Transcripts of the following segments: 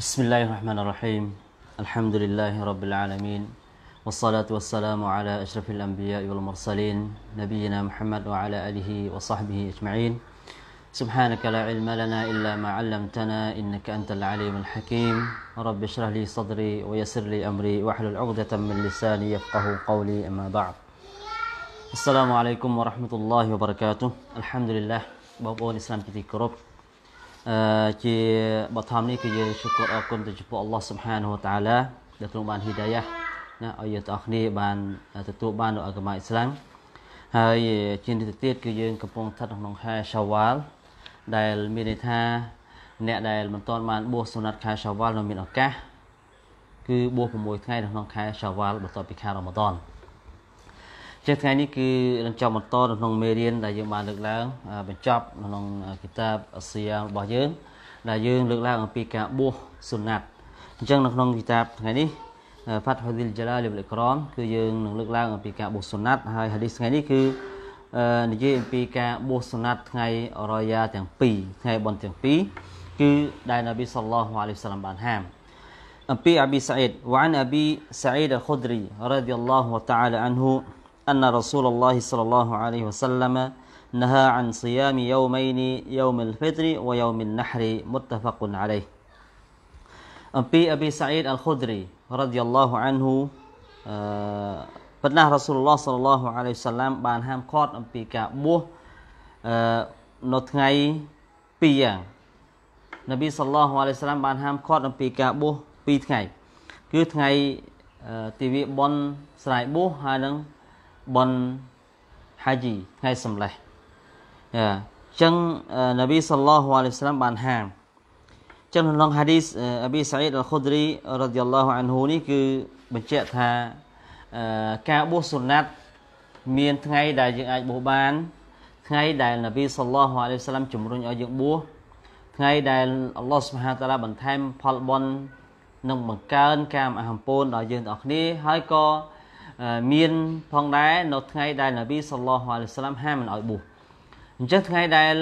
بسم الله الرحمن الرحيم الحمد لله رب العالمين والصلاة والسلام على أشرف الأنبياء والمرسلين نبينا محمد وعلى آله وصحبه أجمعين سبحانك لا علم لنا إلا ما علمتنا إنك أنت العليم الحكيم رب اشرح لي صدري ويسر لي أمري واحلل عقدة من لساني يفقه قولي أما بعد السلام عليكم ورحمة الله وبركاته الحمد لله بابون إسلام كتير كروب ជាបឋមនេះគឺយើងសូមអរគុណទៅចំពោះអល់ឡោះស៊ុបហានហូតាឡាដែលទ្រង់បានហ៊ីដាយ៉ាណាឲ្យយើងទាំងអស់គ្នាបានទទួលបាននូវអកម្មអ៊ីស្លាមហើយ ជានេះទៅទៀតគឺយើងកំពុងស្ថិតក្នុងខែឆាវ៉ាល់ដែលមានន័យថាអ្នកដែលមិនទាន់បានបួសសុណាត់ខែឆាវ៉ាល់នៅមានឱកាសគឺបួស6ថ្ងៃនៅក្នុងខែឆាវ៉ាល់បន្ទាប់ពីខែរ៉ម៉ាឌនចឹងថ្ងៃនេះគឺនឹងចង់បន្តនៅក្នុងមេរៀនដែលយើងបានលើកឡើងបញ្ចប់នៅក្នុងគីតាបអាសៀរបស់យើងដែលយើងលើកឡើងអំពីការបួសសុណាត់អញ្ចឹងនៅក្នុងគីតាបថ្ងៃនេះ Fathul Jalal al Qur'an គឺយើងនឹងលើកឡើងអំពីការបួសសុណាត់ ហើយហាឌីសថ្ងៃនេះគឺនិយាយអំពីការបួសសុណាត់ថ្ងៃរយ៉ាទាំងពីរថ្ងៃបុណ្យទាំងពីរគឺដែលនប៊ីសល្លោះអាឡៃហ៊ីវសាឡាមបានហាមអំពីអប៊ីសាអ៊ីដវ៉ានអប៊ីសាអ៊ីដអ៊ុលខុឌរីរ៉ាឌីយ៉ាឡោះតាអាឡាអានហ៊ូ أن رسول الله صلى الله عليه وسلم نهى عن صيام يومين يوم الفطر ويوم النحر متفق عليه أبي أبي سعيد الخدري رضي الله عنه ប៉ុន្តែរ៉ាស៊ូលឡោះសល្លោះអាឡៃសាឡាមបានហាមឃាត់អំពីការបួសនៅថ្ងៃ2យ៉ាងនប៊ីសល្លោះអាឡៃសាឡាមបានហាមឃាត់អំពីការបួស2ថ្ងៃគឺថ្ងៃទិវាបនស្រ័យបួសហើយនឹងបុណ្យហាជីថ្ងៃសម្លេះអញ្ចឹងនប៊ីសល្លោះអាឡៃសាឡាមបានហាមចឹងក្នុងហាឌីសអប៊ីសាអ៊ីដអលខុទ្រីរ៉ាឌីយ៉ាឡោះអានហ៊ូនេះគឺបញ្ជាក់ថាការបួសសុណាត់មានថ្ងៃ ដែលយើងអាចបួសបានថ្ងៃដែលនប៊ីសល្លោះអាឡៃសាឡាមជំរុញឲ្យយើងបួសថ្ងៃដែលអល់ឡោះសុបហាតាឡាបន្ថែម ផលបុណ្យនិងបង្កើនការមអហំពូនដល់យើងទាំងអស់គ្នាហើយក៏មានផងដែរនៅថ្ងៃដែលនប៊ីសល្លោះអាឡៃសាឡាមហាមមិនឲ្យបួសអញ្ចឹងថ្ងៃដែល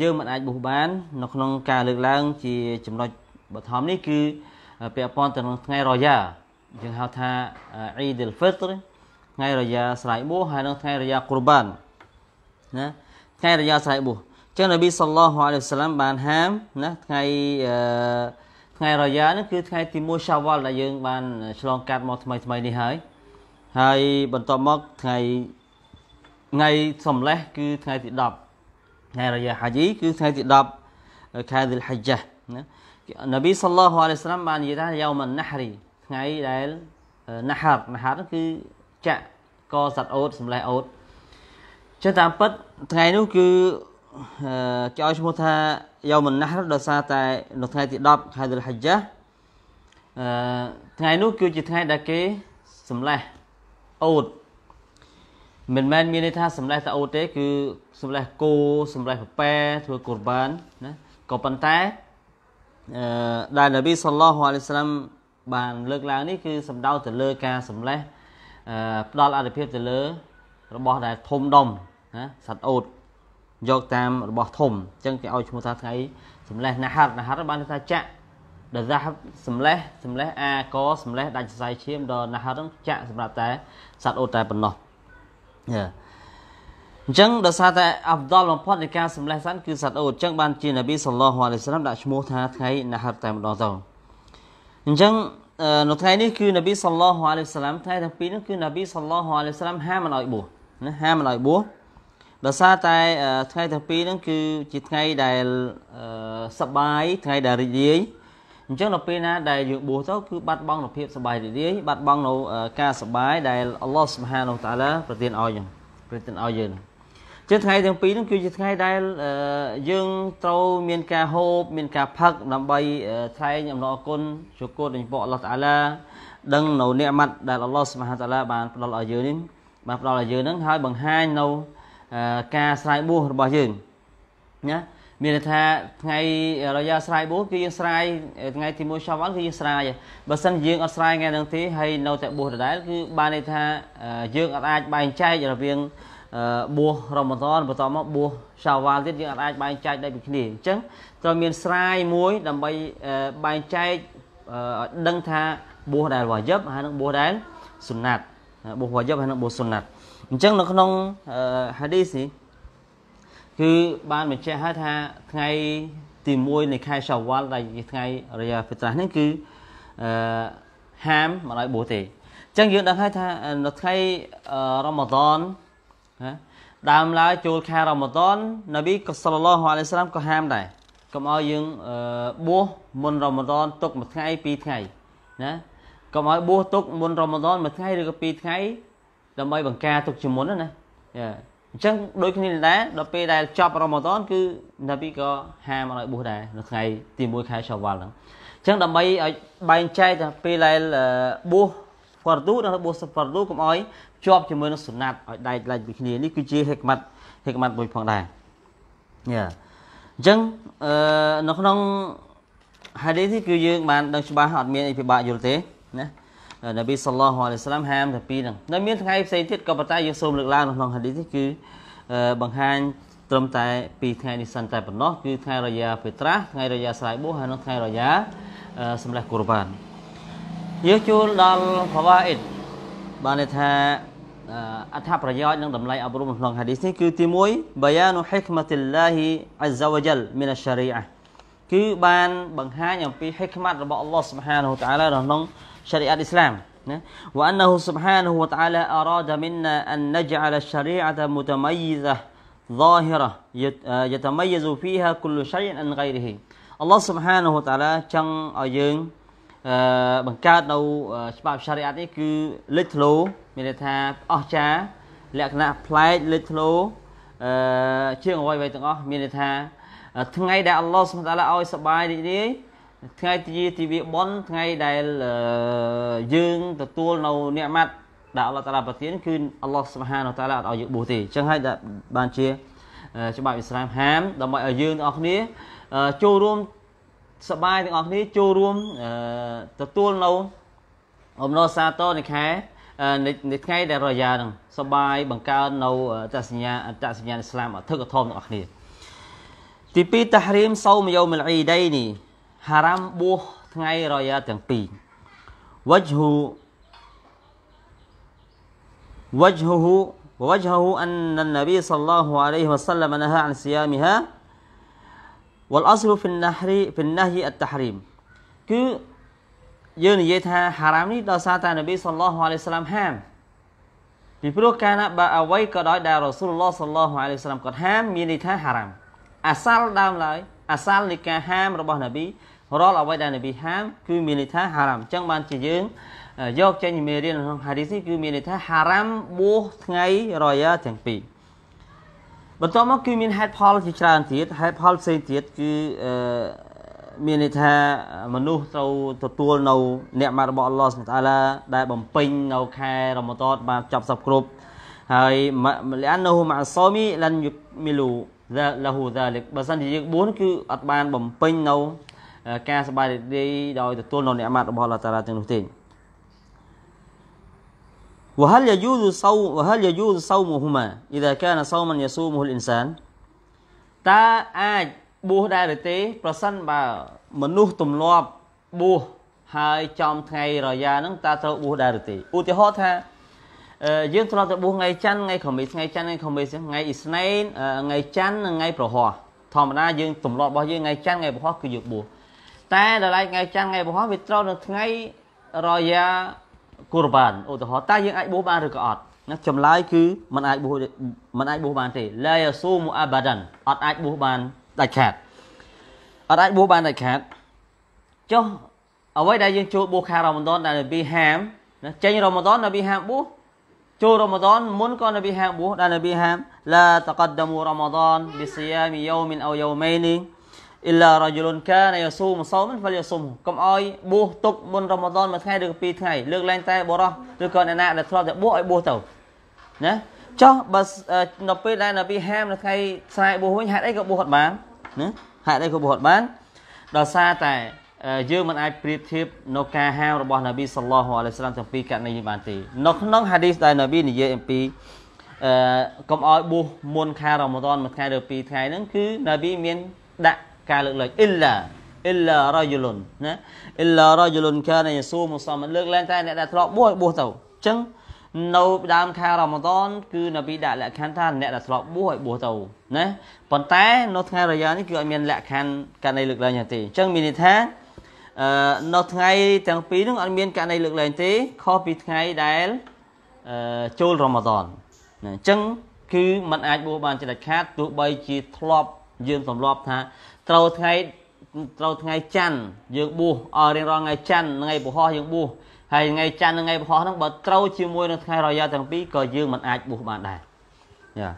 យើងមិនអាចបួសបាននៅក្នុងការលើកឡើង ជាចំណុចបឋមនេះគឺពាក់ព័ន្ធទៅនឹងថ្ងៃរយ៉ាយើងហៅថាអ៊ីឌីលហ្វីត្រថ្ងៃរយ៉ាស្រ័យបួសហើយនៅថ្ងៃរយ៉ាកូរបានណាថ្ងៃរយ៉ាស្រ័យបួសអញ្ចឹងនប៊ីសល្លោះអាឡៃសាឡាមបានហាមណាថ្ងៃអឺថ្ងៃរយ៉ានេះគឺថ្ងៃទី1ឆាវ៉ាល់ដែលយើងបានឆ្លងកាត់មកថ្មីថ្មីនេះហើយហើយបន្តមកថ្ងៃថ្ងៃសំឡេះ គឺថ្ងៃទី10ថ្ងៃរយៈហាជីគឺថ្ងៃទី10ខែឌុលហិជាណានប៊ីសល្លោះអាឡៃសាឡាមបាននិយាយថាយ៉ោមណាហរីថ្ងៃដែល ណាហាត់ណាហាត់គឺចាក់កសត្វអូតសំឡេះអូតចឹងតាមពិតថ្ងៃនោះគឺគេឲ្យឈ្មោះថាយ៉ោមណាហរដោយសារតែនៅថ្ងៃទី10ខែឌុលហិជាថ្ងៃនោះគឺជាថ្ងៃដែលគេសម្លេះអូតមិនមែនមានន័យថាសម្លេះតអូតទេ គឺសម្លេះគោសម្លេះពពែធ្វើកូរបានណាក៏ប៉ុន្តែអឺដែលនប៊ីសល្លោះអាឡៃសាឡាំបានលើកឡើងនេះគឺសំដៅទៅលើការសម្លេះអឺផ្ដល់អត្ថភាពទៅលើ របស់ដែលធំដុំណាសត្វអូតយកតាមរបស់ធំអញ្ចឹងគេឲ្យឈ្មោះថាថ្ងៃសម្លេះណាហាត់ណាហាត់បានថាចាក់ដែលថាសម្លេះសម្លេះអាកសម្លេះដាច់សរសៃឈាមដល់ណាហត់ហ្នឹងចាក់សម្រាប់តែសត្វអូតែប៉ុណ្ណោះអញ្ចឹងដោយសារតែអាប់ដលបំផុតនៃការសម្លេះសាន់គឺសត្វអូតអញ្ចឹងបានជានប៊ីសល្លោះអាឡៃសាឡាមដាក់ឈ្មោះថាថ្ងៃណាហត់តែម្ដងទៅអញ្ចឹងនៅថ្ងៃនេះគឺនប៊ីសល្លោះអាឡៃសាឡាមថ្ងៃទាំងពីរនេះគឺនប៊ីសល្លោះអាឡៃសាឡាមហាមិនឲ្យបួសណាហាមិនឲ្យបួសដោយសារតែថ្ងៃទាំងពីរហ្នឹងគឺជាថ្ងៃដែលសបាយថ្ងៃដែលរីករាយអញ្ចឹងនៅពេលណាដែលយើងបួសទៅគឺបាត់បង់នូវភាពសប្បាយរីករាយបាត់បង់នូវការសប្បាយដែលអល់ឡោះសុបហានូតាឡាប្រទានឲ្យយើងប្រទានឲ្យយើងជាថ្ងៃទាំងពីរនោះគឺជាថ្ងៃដែលយើងត្រូវមានការហូបមានការផឹកដើម្បីថ្លែងអំណរគុណជគុណដល់ព្រះអល់ឡោះតាឡាដឹងនៅនិមិត្តដែលអល់ឡោះសុបហាតាឡាបានផ្ដល់ឲ្យយើងនេះបានផ្ដល់ឲ្យយើងនឹងហើយបង្ហាញនៅការស្រ័យបួសរបស់យើងណាមានន័យថាថ្ងៃរយៈស្រាយ4គឺយើងស្រាយថ្ងៃទី1ឆ្នាំអត់គឺយើងស្រាយបើសិនយើងអត់ស្រាយថ្ងៃហ្នឹងទេហើយនៅតែបួសដដែលគឺបានន័យថាយើងអត់អាចបែងចែករវាងបួសរមដានបន្តមកបួសឆាវ៉ាលទៀតយើងអត់អាចបែងចែកដូចគ្នាអញ្ចឹងត្រូវមានស្រាយមួយ ដើម្បីបែងចែកឲ្យដឹងថាបួសដែលវ៉ាយិបហើយនឹងបួសដែលសុណាត់បួសវ៉ាយិបហើយនឹងបួសសុណាត់អញ្ចឹងនៅក្នុងហាឌីសនេះគឺបានបញ្ជាក់ហើយថាថ្ងៃទី1នៃខែសាវ៉ាល់ដែលជាថ្ងៃរយ៉ាហ្វីត្រាស់នេះគឺអឺហាមមកឲ្យបួសទេអញ្ចឹងយើងដឹងហើយថានៅថ្ងៃរ៉ាម៉ាឌនណាដើមឡើយចូលខែរ៉ាម៉ាឌននប៊ីក៏សល្លឡោះអាឡៃសាឡាមក៏ហាមដែរកុំឲ្យយើងបួសមុនរ៉ាម៉ាឌនទុកមួយថ្ងៃពីរថ្ងៃណាកុំឲ្យបួសទុកមុនរ៉ាម៉ាឌនមួយថ្ងៃឬក៏ពីរថ្ងៃដើម្បីបង្ការទុកជាមុនណាយ៉ាអញ្ចឹងដូចគ្នានេះដែរដល់ពេលដែលចប់រ៉ាម៉ាឌនគឺនប៊ីក៏ហាមកឲ្យបួសដែរនៅថ្ងៃទី1ខែឆាវ៉ាល់ហ្នឹងអញ្ចឹងដើម្បីឲ្យបែងចែកទៅពេលដែលបួសហ្វារឌូដល់បួសហ្វារឌូកុំឲ្យជាប់ជាមួយនឹងសុណាត់ឲ្យដែកឡែកពីគ្នានេះគឺជាហិកម៉ាត់ហិកម៉ាត់មួយផងដែរយ៉ាអញ្ចឹងអឺនៅក្នុងហាឌីសនេះគឺយើងបានដឹងច្បាស់អត់មានអីពិបាកយល់ទេណានប៊ីសល្លោះអាឡៃសាឡាមហាមតែពីរហ្នឹងនៅមានថ្ងៃផ្សេងទៀតក៏ប៉ុន្តែយើងសូមលើកឡើងនៅក្នុងហាឌីសនេះគឺបង្ហាញត្រឹមតែ ពីថ្ងៃនេះសិនតែប៉ុណ្ណោះ គឺថ្ងៃរយ៉ាពេត្រាថ្ងៃរយ៉ាស្រ័យបួសហើយនិងថ្ងៃរយ៉ាសម្លេះគូរបានយើងជួលដល់ផាវ៉ាអ៊ីតបានន័យថាអត្ថប្រយោជន៍និងតម្លៃអប់រំក្នុងហាឌីសនេះគឺទី1 Bayanu hikmatillahi azza wa jal min ash-shari'ah គឺបានបង្ហាញអំពី hikmat របស់ Allah Subhanahu wa ta'ala ក្នុង syariat Islam wa annahu subhanahu wa ta'ala arada minna an naj'ala syari'ata mutamayyizah zahirah yatamayyazu fiha kullu syai'in an ghairihi Allah subhanahu wa ta'ala ចង់ឲ្យយើងបង្កើតនៅច្បាប់ syariat នេះគឺលេចធ្លោមានន័យថាអស្ចារ្យលក្ខណៈប្លែកលេចធ្លោអឺជាងអ្វីៗទាំងអស់មានន័យថា ថ្ងៃដែលអល់ឡោះសុបតាឡាឲ្យសបាយរីករាយថ្ងៃជាទិវាបុណ្យថ្ងៃដែលយើងទទួលនៅអ្នកម៉ាត់ដែលអល់ឡោះតាឡាប្រទានគឺអល់ឡោះសុបហានតាឡាអត់ឲ្យយើងបួសទេអញ្ចឹងហើយបានជាច្បាប់អ៊ីស្លាមហាមដើម្បីឲ្យយើងទាំងអស់គ្នាចូលរួមសបាយទាំងអស់គ្នាចូលរួមទទួលនៅអំណរសាទរនៃខែនៃថ្ងៃដែលរយ៉ានឹងសបាយបង្កើននៅតសញ្ញាអតសញ្ញាអ៊ីស្លាមអធិកធមទាំងអស់គ្នាទី2តាហ្រីមសោមយោមលអ៊ីដៃនេះហារ៉ាមបួសថ្ងៃរយ៉ាទាំងពីរវជ្ហូវជ្ហូ ووجهه أن النبي صلى الله عليه وسلم نهى عن صيامها والأصل في النحر في النهي التحريم គឺយើងនិយាយថាហារ៉ាមនេះដោយសារតែនប៊ីសល្លោះអាឡៃសាឡាមហាមពីព្រោះកាលណាបើអ្វីក៏ដោយដែលរ៉ាស៊ូលឡោះសល្លោះអាឡៃសាឡាមគាត់ហាមមានន័យថាហារ៉ាមអាសាលដើមឡើយអាសាលនៃការហាមរបស់នប៊ីរាល់អ្វីដែលនប៊ីហាមគឺមានន័យថាហារ៉ាមអញ្ចឹងបានជាយើងយកចេញមេរៀនក្នុងហាឌីសនេះគឺមានន័យថាហារ៉ាមបួសថ្ងៃរយ៉ាទាំងពីរបន្តមកគឺមានហេតុផលជាច្រើនទៀតហេតុផលផ្សេងទៀតគឺអឺមានន័យថាមនុស្សត្រូវទទួលនៅអ្នកម៉ាត់របស់អល់ឡោះស្តាឡាដែលបំពេញនៅខែរមតតបានចប់សពគ្រប់ហើយលិអាននូម៉ាសូមីលានយុមីលូ له ذلك បើសិនជាយើង4គឺ អត់បានបំពេញនៅ ការសប្បាយរីករាយដោយទទួលនៅនិអាម៉ាត់របស់ Allah Taala ទាំងនោះទេ وهل يجوز صوم وهل يجوز صومهما اذا كان صوما يصومه الانسان តើអាចបួសដែរឬទេ ប្រសិនបើមនុស្សទម្លាប់បួសហើយចំថ្ងៃរយ៉ានឹងតើត្រូវបួសដែរឬទេឧទាហរណ៍ថាយើងធ្លាប់ទៅបួសថ្ងៃច័ន្ទថ្ងៃខម្មីសថ្ងៃច័ន្ទថ្ងៃខម្មីសថ្ងៃអ៊ីស្នេនថ្ងៃច័ន្ទនិងថ្ងៃប្រហោះធម្មតាយើងទម្លាប់របស់យើងថ្ងៃច័ន្ទថ្ងៃប្រហោះគឺយើងបួសតែដល់ថ្ងៃច័ន្ទថ្ងៃប្រហោះវាត្រូវនៅថ្ងៃរយ៉ាគូរបានឧទាហរណ៍តើយើងអាចបួសបានឬក៏អត់ណាចម្លើយ គឺมันអាចបួសมันអាចបួសបានទេឡាយស៊ូមូអាបាដានអត់អាចបួសបានដាច់ខាតអត់អាចបួសបានដាច់ខាតចុះអ្វីដែលយើងចូលបួសខែរ៉ម៉ាដនដែលនប៊ីហាមណាចេញរ៉ម៉ាដននប៊ីហាមបួសចូលរ៉ម៉ាដនមុនក៏នប៊ីហាមបួសដែលនប៊ីហាមឡាតកដមូរ៉ម៉ាដនប៊ីស៊ីយ៉ាមយ៉ូមិនអោយ៉ូម៉ៃនីអ៊ីឡារ៉ាជុលុនកានយ៉ាស៊ូមសោមិនហ្វលយ៉ាស៊ូមកុំអោយបួសទុកមុនរ៉ម៉ាដនមួយថ្ងៃឬពីរថ្ងៃលើកឡើងតែបរោះឬក៏អ្នកណាដែលធ្លាប់តែបួសឲ្យបួសទៅណាចោះបើនៅពេលដែលនប៊ីហាមនៅថ្ងៃស្រាយបួសវិញហេតុអីក៏បួសអត់បានណាហេតុអីក៏បួសអត់បានដោយសារតែយើងមិនអាចប្រៀបធៀបនៅការហាមរបស់នប៊ីសល្លោះអាឡៃសាឡាមទាំងពីរករណីនេះបានទេនៅក្នុងហាឌីសដែលនប៊ីនិយាយអំពីអឺកុំឲ្យបួសមុនខែរ៉ាម៉ាដនមួយថ្ងៃឬពីរថ្ងៃហ្នឹងគឺនប៊ីមានដាក់ការលើកលែងអ៊ីឡាអ៊ីឡារ៉ាយុលុនណាអ៊ីឡារ៉ាយុលុនកានយេស៊ូមុសាមលើកឡើងតែ អ្នកដែលធ្លាប់បួសឲ្យបួសទៅអញ្ចឹងនៅដើមខែរ៉ាម៉ាដនគឺនប៊ីដាក់លក្ខខណ្ឌថាអ្នកដែលធ្លាប់បួសឲ្យបួសទៅណាប៉ុន្តែនៅថ្ងៃរយ៉ានេះគឺអត់មានលក្ខខណ្ឌករណីលើកឡើងទេអញ្ចឹងមានន័យថានៅថ្ងៃទាំងពីរនឹងអត់មានករណីលើកលែងទេ ខុសពីថ្ងៃដែលចូលរ៉ម៉ាឌនអញ្ចឹងគឺมันអាចបួសបានជាដាច់ខាតទោះបី ជាធ្លាប់យើងសំឡប់ថាត្រូវថ្ងៃត្រូវថ្ងៃច័ន្ទយើងបួសឲ្យរៀងរាល់ថ្ងៃច័ន្ទថ្ងៃពហោះយើងបួសហើយថ្ងៃច័ន្ទថ្ងៃពហោះហ្នឹងបើត្រូវជាមួយនឹងថ្ងៃរយៈទាំងពីរក៏យើងមិនអាចបួសបានដែរយ៉ា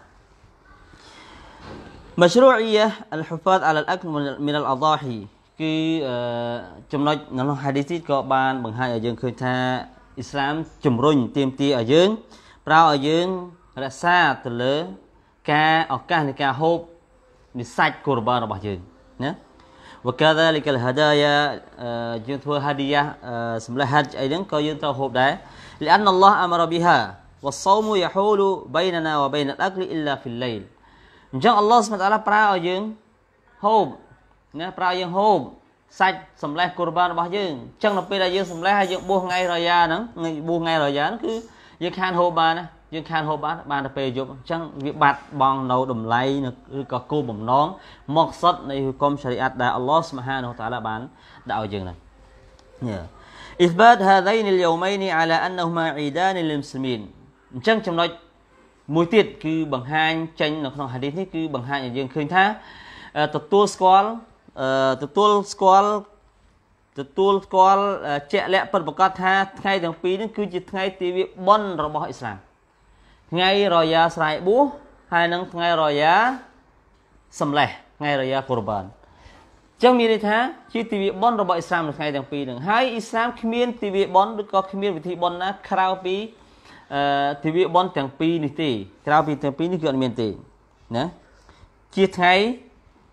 مشروعية الحفاظ على الأكل من الأضاحي គឺចំណុចនៅក្នុងហាឌីសនេះក៏បាន បង្ហាញឲ្យយើងឃើញថាអ៊ីស្លាមជំរុញទាមទារឲ្យយើង ប្រោឲ្យយើងរក្សាទៅលើ ការឱកាសនៃការហូបនៃសាច់គូរបានរបស់យើងណា وكذلك الهدايا យើងធ្វើហាឌីយ៉ាសម្រាប់ហាត់អីហ្នឹងក៏យើងត្រូវហូបដែរ لأن الله أمر بها والصوم يحول بيننا وبين الأكل إلا في الليل អញ្ចឹង Allah ស្មាត់អាឡាប្រោឲ្យយើងហូបណាប្រើយើងហូបសាច់សម្លេះគូរបានរបស់យើងអញ្ចឹងដល់ពេលដែលយើងសម្លេះហើយយើងបួសថ្ងៃរយ៉ាហ្នឹងបួសថ្ងៃរយ៉ាហ្នឹងគឺយើងខានហូបបានណាយើងខានហូបបានបានទៅពេលយប់អញ្ចឹងវាបាត់បង់នៅតម្លៃឬក៏គោលបំណងមកសុតនៃហុគមឆរីអាត់ដែលអល់ឡោះសុបហានតាឡាបានដាក់ឲ្យយើងហ្នឹង إثبات هذين اليومين على أنهما عيدان للمسلمين អញ្ចឹងចំណុចមួយទៀតគឺ បង្ហាញចេញនៅក្នុងហាឌីសនេះគឺ បង្ហាញឲ្យយើងឃើញថាទទួលស្គាល់ទទួលស្គាល់ទទួលស្គាល់ជាក់លាក់ពិតប្រាកដថាថ្ងៃ ទាំងពីរនេះគឺជាថ្ងៃទិវាបុណ្យរបស់អ៊ីស្លាមថ្ងៃរយ៉ាស្រ័យបួសហើយនឹងថ្ងៃរយ៉ាសម្លេះថ្ងៃរយ៉ាកូរបានអញ្ចឹងមានន័យថាជាទិវាបុណ្យរបស់អ៊ីស្លាមនៅថ្ងៃទាំងពីរនឹងហើយអ៊ីស្លាមគ្មានទិវាបុណ្យឬក៏គ្មានវិធីបុណ្យណា ក្រៅពីទិវាបុណ្យទាំងពីរនេះទេក្រៅពីទាំងពីរនេះគឺអត់មានទេណាជាថ្ងៃ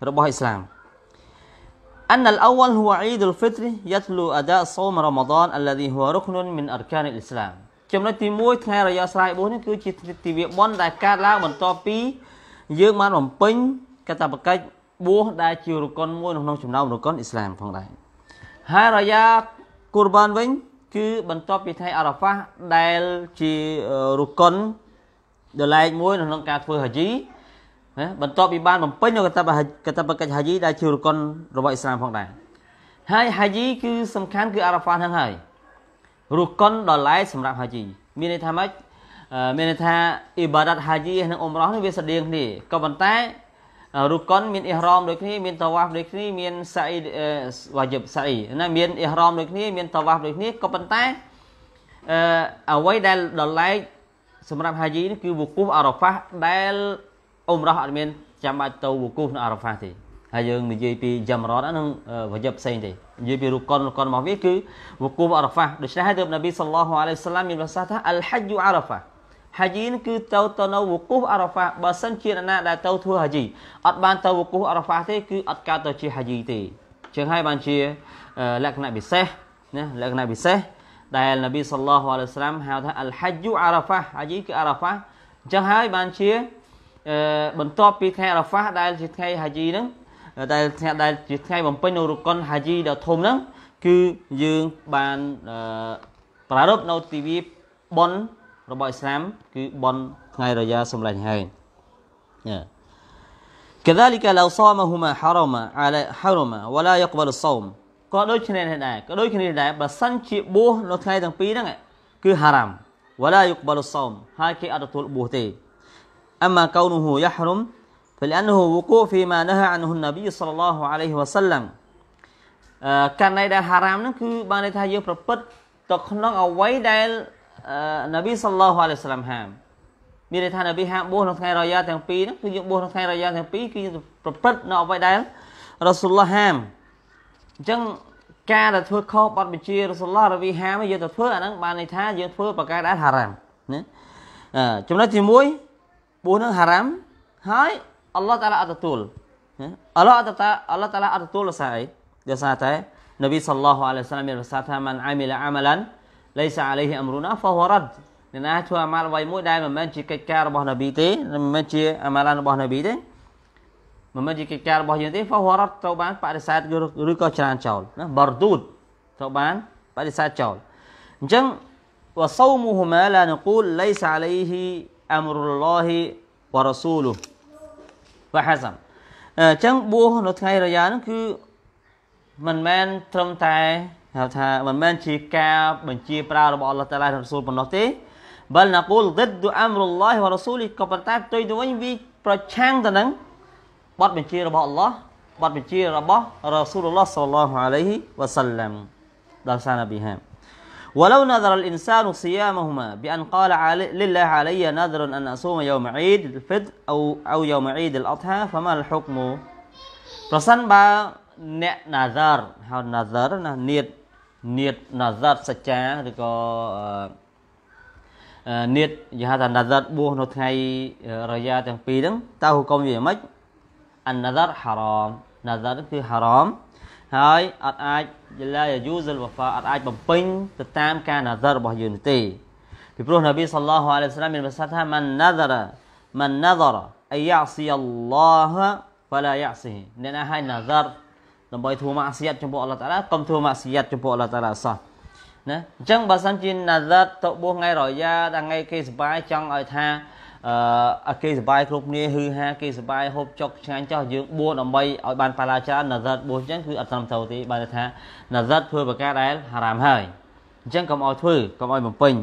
របស់អ៊ីស្លាម أن الأول هو عيد الفطر يتلو أداء صوم رمضان الذي هو ركن من أركان الإسلام ចំណុចទី1ថ្ងៃរយៈស្រ័យ4នេះគឺជាទិវាបុណ្យដែលកើតឡើងបន្ទាប់ពីយើងបានបំពេញកតបកិច្ចបួសដែលជារកុនមួយក្នុងចំណោមរកុនអ៊ីស្លាមផងដែរហើយរយៈគូរបានវិញគឺបន្ទាប់ពីថ្ងៃអារ៉ាហ្វាដែលជារកុនដលែកមួយក្នុងការធ្វើហាជីណាបន្ទាប់ពីបានបំពេញនូវកតបកតបកិច្ចហាជីដែលជារកុនរបស់អ៊ីស្លាមផងដែរហើយហាជីគឺសំខាន់គឺអារ៉ាហ្វាតហ្នឹងហើយរកុនដល់ឡែកសម្រាប់ហាជីមានន័យថាម៉េចមានន័យថាអ៊ីបាដាតហាជីនិងអ៊ុំរ៉ោះនេះវាស្រដៀងគ្នាក៏ប៉ុន្តែរុកុនមានអ៊ីហ្រាមដូចគ្នាមានតាវ៉ាហ្វដូចគ្នាមានសាអ៊ីវ៉ាយិបសាអ៊ីណាមានអ៊ីហ្រាមដូចគ្នាមានតាវ៉ាហ្វដូចគ្នាក៏ប៉ុន្តែអឺអ្វីដែលដល់ឡែកសម្រាប់ហាជីនេះគឺវុគូហ្វអារ៉ាហ្វាដែលអ៊ុំរ៉ោះអត់មានចាំបាច់ទៅវគូក្នុងអារ៉ាហ្វាទេហើយយើងនិយាយពីយ៉ាំរ៉តហ្នឹងវាយប់ផ្សេងទេនិយាយពីរុកុនរុកុនរបស់វាគឺវគូអារ៉ហ្វាដូច្នេះហើយទើបនប៊ីសល្លោះអាឡៃហ៊ីវសឡាមមានប្រសាសន៍ថាអលហជអារ៉ហ្វាហាជីនគឺទៅទៅនៅវគូអារ៉ហ្វាបើសិនជាអ្នកណាដែលទៅធ្វើហាជីអត់បានទៅវគូអារ៉ហ្វាទេគឺអត់កើតទៅជាហាជីទេជាងហើយបានជាលក្ខណៈពិសេសណាលក្ខណៈពិសេសដែលនប៊ីសល្លោះអាឡៃហ៊ីវសឡាមហៅថាអលហជអារ៉ហ្វាហាជីគឺអារ៉ហ្វាអញ្ចឹងហើយបានជាបន្ទាប់ពីថ្ងៃអាហ្វាដែលជាថ្ងៃហាជីហ្នឹងតែថ្ងៃដែលជាថ្ងៃបំពេញនៅរុកុនហាជីដ៏ធំហ្នឹងគឺយើងបានប្រារព្ធនៅទិវាប៉ុនរបស់អ៊ីស្លាមគឺប៉ុនថ្ងៃរយ៉ាសម្លាញ់ហើយ كذلك لو صامهما حرم على حرم ولا يقبل الصوم ក៏ដូចគ្នានេះដែរក៏ដូចគ្នានេះដែរបើសិនជាបួសនៅថ្ងៃទាំងពីរហ្នឹងគឺហារ៉ាំ ولا يقبل الصوم ហើយគេអត់ទទួលបួសទេ أما كونه يحرم فلأنه وقوع فيما نهى عنه النبي صلى الله عليه وسلم កាន់ន័យដែលហារ៉ាមហ្នឹងគឺបានន័យថាយើងប្រព្រឹត្តទៅក្នុងអវ័យដែលនប៊ីសល្លោះអាឡៃសាឡាំហាមមានន័យថានប៊ីហាមបួសនៅថ្ងៃរយ៉ាទាំងពីរហ្នឹងគឺយើងបួសនៅថ្ងៃរយ៉ាទាំងពីរគឺយើងប្រព្រឹត្តនៅអវ័យដែលរ៉ាស៊ូលឡោះហាមអញ្ចឹងការដែលធ្វើខុសបទបញ្ជារ៉ាស៊ូលឡោះរវីហាមយើងទៅធ្វើអាហ្នឹងបានន័យថាយើងធ្វើប្រកែកដែលហារ៉ាមណាចំណុចទី1បួសនឹងហារ៉ាំហើយអល់ឡោះតាឡាអត់ទទួលអល់ឡោះអត់តាអល់ឡោះតាឡាអត់ទទួលដោយសារអីដោយសារតែនប៊ីសល្លោះអាឡៃសាឡាមមានប្រសាសន៍ថាមិនអាមីលអាមឡានលេសាអាឡៃហ៊ីអមរូណាហ្វហ៊ូរ៉ាត់អ្នកណាធ្វើអាម៉ាល់អ្វីមួយដែលមិនមែនជាកិច្ចការរបស់នប៊ីទេមិនមែនជាអាម៉ាឡានរបស់នប៊ីទេមិនមែនជាកិច្ចការរបស់យើងទេហ្វហ៊ូរ៉ាត់ត្រូវបានបដិសេធឬក៏ច្រានចោលណាបរឌូតត្រូវបានបដិសេធចោលអញ្ចឹងវសោមូហូម៉ាឡានកូលលេសាអាឡៃហ៊ីអមរុលឡោហ៊ីវ៉ារ៉ាស៊ូលូវ៉ាហាសាំអញ្ចឹងបួសនៅថ្ងៃរយ៉ាហ្នឹងគឺមិនមែនត្រឹមតែហៅថា មិនមែនជាការបញ្ជាប្រើរបស់អល់ឡោះតាឡារ៉ាស៊ូលប៉ុណ្ណោះទេបលណាកូល ضد អមរុលឡោហ៊ីវ៉ារ៉ាស៊ូលីក៏ប៉ុន្តែផ្ទុយទៅវិញវាប្រឆាំងទៅនឹងបទបញ្ជារបស់អល់ឡោះបទបញ្ជារបស់រ៉ាស៊ូលឡោះសល្លឡោះអាឡៃហ៊ីវ៉ាសាឡាំដល់សាណាប៊ីហាម ولو نذر الإنسان صيامهما بأن قال علي لله علي نذر أن أصوم يوم عيد الفطر أو أو يوم عيد الأضحى فما الحكم ប្រសិនបើអ្នក nazar ហៅ nazar ណានៀតនៀត nazar សច្ចាឬក៏នៀតយហថា nazar បួសនៅថ្ងៃរយ៉ាទាំងពីរហ្នឹងតើហុកុំវាយ៉ាងម៉េច an nazar haram nazar គឺ haram ហើយអត់អាចយឡាយូសិលវហ្វាអត់អាចបំពេញទៅតាមការណាសិររបស់យើងទេពីព្រោះនប៊ីសល្លោះអាឡៃហ៊ីវសល្លាមមានប្រសាសន៍ថាមិនណាសិរមិនណាសិរអាយ៉ាស៊ីអល់ឡោះហ្វាឡាយ៉ាស៊ីអ្នកណាឲ្យណាសិរដើម្បីធ្វើម៉ាក់សៀតចំពោះអល់ឡោះតាឡាកុំធ្វើម៉ាក់សៀតចំពោះអល់ឡោះតាឡាសោះណាអញ្ចឹងបើសិនជាណាសិរតបួសថ្ងៃរយ៉ាដល់ថ្ងៃគេសុបាយចង់ឲ្យថាអឺគេសុបាយគ្រប់គ្នាហឺហា គេសុបាយហូបចុកឆ្ងាញ់ចោះយើងបួសដើម្បីឲ្យបានបាឡាច្រើនណាសិតបួសអញ្ចឹងគឺអត់ត្រឹមត្រូវទេបានថាណាសិតធ្វើប្រការដែលហារ៉ាមហើយអញ្ចឹងកុំឲ្យធ្វើកុំឲ្យបំពេញ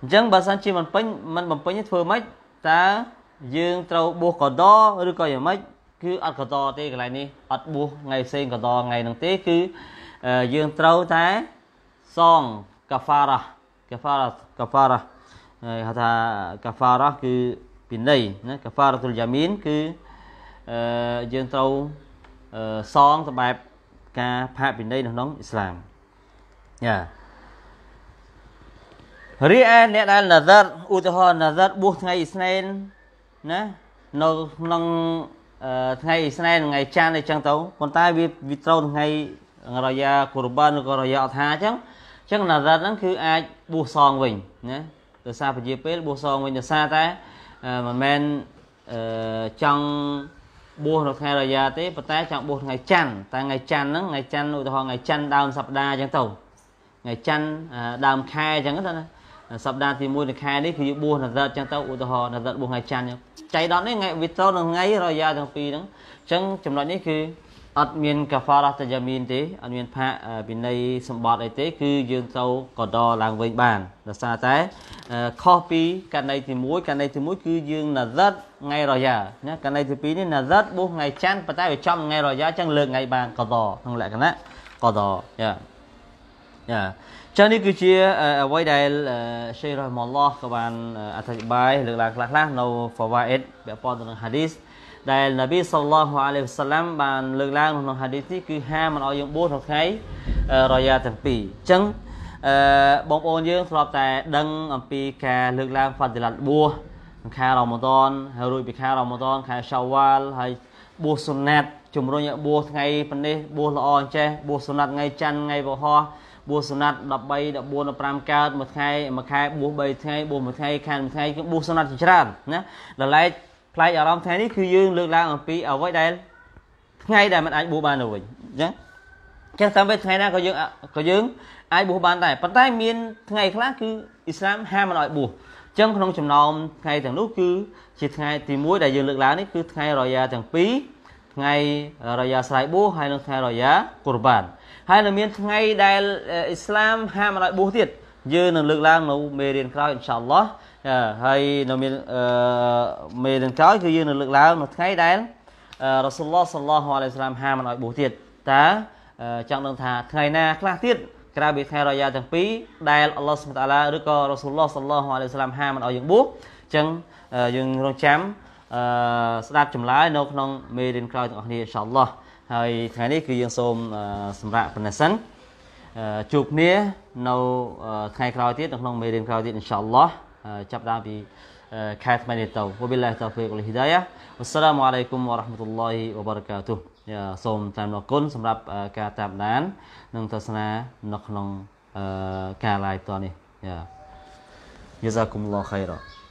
អញ្ចឹងបើសិនជាមិនពេញមិនបំពេញធ្វើម៉េចតើយើងត្រូវបួសកដឬក៏យ៉ាងម៉េចគឺអត់កដទេកន្លែងនេះអត់បួសថ្ងៃផ្សេងកដថ្ងៃហ្នឹងទេគឺយើងត្រូវតែសងកាហ្វារ៉ាកាហ្វារ៉ាកាហ្វារ៉ាហើយហៅថាកាហ្វារ៉ះគឺពិន័យណាកាហ្វារ៉ាទុលយ៉ាមីនគឺអឺយើងត្រូវសងសម្បែប ការផាកពិន័យនៅក្នុងអ៊ីស្លាមយ៉ារីឯអ្នកដែលណាសាត់ឧទាហរណ៍ណាសាត់បួសថ្ងៃស្នេនណានៅក្នុងថ្ងៃស្នេនថ្ងៃច័ន្ទអីចឹងទៅប៉ុន្តែវាវាត្រូវថ្ងៃរយ៉ាគូរបានឬក៏រយ៉ាអត់ថាអញ្ចឹងអញ្ចឹងណាសាត់ហ្នឹងគឺអាចបួសសងវិញណាដោយសារពជាពេលបួសសងវិញដោយសារតែមិនមែនចង់បួសនៅថ្ងៃរយ៉ាទេប៉ុន្តែចង់បួសថ្ងៃច័ន្ទតែថ្ងៃច័ន្ទហ្នឹងថ្ងៃច័ន្ទឧទាហរណ៍ថ្ងៃច័ន្ទដើមសប្តាហ៍អញ្ចឹងទៅថ្ងៃច័ន្ទដើមខែអញ្ចឹងទៅណាសប្តាហ៍ទី1នៃខែនេះគឺបួសនៅរត់អញ្ចឹងទៅឧទាហរណ៍នៅរត់បួសថ្ងៃច័ន្ទចៃដន្យនេះថ្ងៃវិតទៅនឹងថ្ងៃរយ៉ាទាំងពីរហ្នឹងអញ្ចឹងចំណុចនេះគឺអត់មានកាហ្វារ៉ាតាយ៉ាមីនទេអត់មានផាកវិន័យសម្បត្តិអីទេ គឺយើងត្រូវកដឡើងវិញបានដោយសារតែខុសពីកណីទី1កណីទី1គឺយើងណាសិតថ្ងៃរយ៉ាណាកណីទី2នេះណាសិតបុះថ្ងៃច័ន្ទប៉ុន្តែវាចំថ្ងៃរយ៉ាចឹងលើកថ្ងៃបានកដក្នុងលក្ខណៈកដយ៉ាយ៉ាចឹងនេះគឺជាអ្វីដែលសេះរ៉ាហ្មឡោះក៏បានអធិប្បាយលើកឡើងខ្លះៗនៅហ្វាវ៉ាអ៊ីតពាក់ព័ន្ធទៅនឹងហាឌីសដែលនប៊ីសល្លោះអាឡៃហ៊ីវសាឡាំបានលើកឡើងក្នុងហាឌីសនេះគឺហាមិនឲ្យយើងបួសក្នុងថ្ងៃរយ៉ាទាំងពីរអញ្ចឹងអឺបងប្អូនយើងធ្លាប់តែ ដឹងអំពីការលើកឡើងហ្វាឌីឡាត់បួសខែរ៉ម៉ាឌនហើយរួចពីខែរ៉ម៉ាឌនខែឆាវ៉ាលហើយបួសសុណាត់ជំរុញឲ្យបួសថ្ងៃប៉ុនេះបួសល្អអញ្ចេះបួសសុណាត់ថ្ងៃច័ន្ទថ្ងៃវហោះបួសសុណាត់13 14 15កើតមួយថ្ងៃមួយខែបួស3ថ្ងៃបួសមួយថ្ងៃខែមួយថ្ងៃគឺបួសសុណាត់ជាច្រើនណាដល់ឡែកផ្លែកអារម្មណ៍ថ្ងៃនេះគឺយើងលើកឡើងអំពីអ្វីដែលថ្ងៃដែលมันអាចបួសបានទៅវិញអញ្ចឹងចឹងតាមពេលថ្ងៃណាក៏យើងក៏យើងអាចបួសបានដែរប៉ុន្តែមានថ្ងៃខ្លះគឺអ៊ីស្លាមហាមមិនឲ្យបួសអញ្ចឹងក្នុងចំណោមថ្ងៃទាំងនោះគឺជាថ្ងៃទី1ដែលយើងលើកឡើងនេះគឺថ្ងៃរយ៉ាទាំងពីរថ្ងៃរយ៉ាស្រ័យបួសហើយនិងថ្ងៃរយ៉ាកូរបានហើយនៅមានថ្ងៃដែលអ៊ីស្លាមហាមមិនឲ្យបួសទៀតយើងនឹងលើកឡើងនៅមេរៀនក្រោយអ៊ីនសាអល់ឡោះហើយនៅមានមេនឹងក្រោយគឺយើងនៅលើកឡើងនៅថ្ងៃដែលរ៉ាស៊ូលឡោះសល្លោះអាឡៃសាឡាមហាមិនឲ្យបួសទៀតតើចង់ដឹងថាថ្ងៃណា ខ្លះទៀតក្រៅពីថ្ងៃរយ៉ាទាំងពីរដែលអល់ឡោះសុបតាឡាឬក៏រ៉ាស៊ូលឡោះសល្លោះអាឡៃសាឡាមហាមិនឲ្យយើងបួសអញ្ចឹងយើងរងចាំស្ដាប់ចម្លើយនៅក្នុងមេរៀនក្រោយទាំងអស់គ្នាអ៊ីនសាអល់ឡោះហើយថ្ងៃនេះ គឺយើងសូមសម្រាប់ប៉ុណ្ណេះសិនជួបគ្នានៅថ្ងៃក្រោយទៀតនៅក្នុងមេរៀនក្រោយទៀតអ៊ីនសាអល់ឡោះចាប់ដើមពី ខែថ្មីនេះទៅវបិលឡាហ៊ីតោហ្វីកវលហ៊ីដាយ៉ាអ៊ុស្សាឡាមអាឡៃគុំវរ៉ាហ្មាតុលឡាហ៊ីវបារកាទុសូមតាមអរគុណសម្រាប់ការតាមដាននិងទស្សនានៅក្នុងការ live តនេះយ៉ាយេសាគុំឡោះខៃរ៉ា